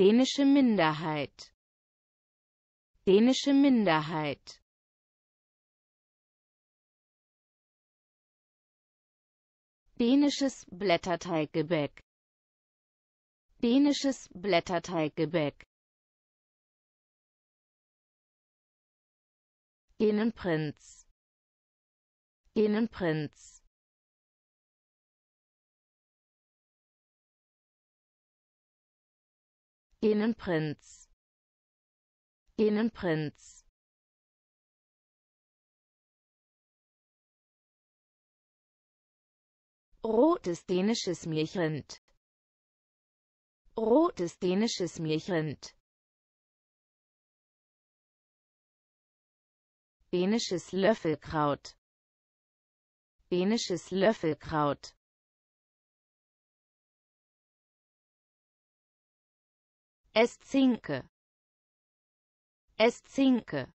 dänische Minderheit dänische Minderheit dänisches Blätterteiggebäck dänisches Blätterteiggebäck Dänenprinz Dänenprinz Innenprinz Innenprinz Rotes dänisches Milchrind Rotes dänisches Milchrind Dänisches Löffelkraut Dänisches Löffelkraut Es zinke. Es zinke.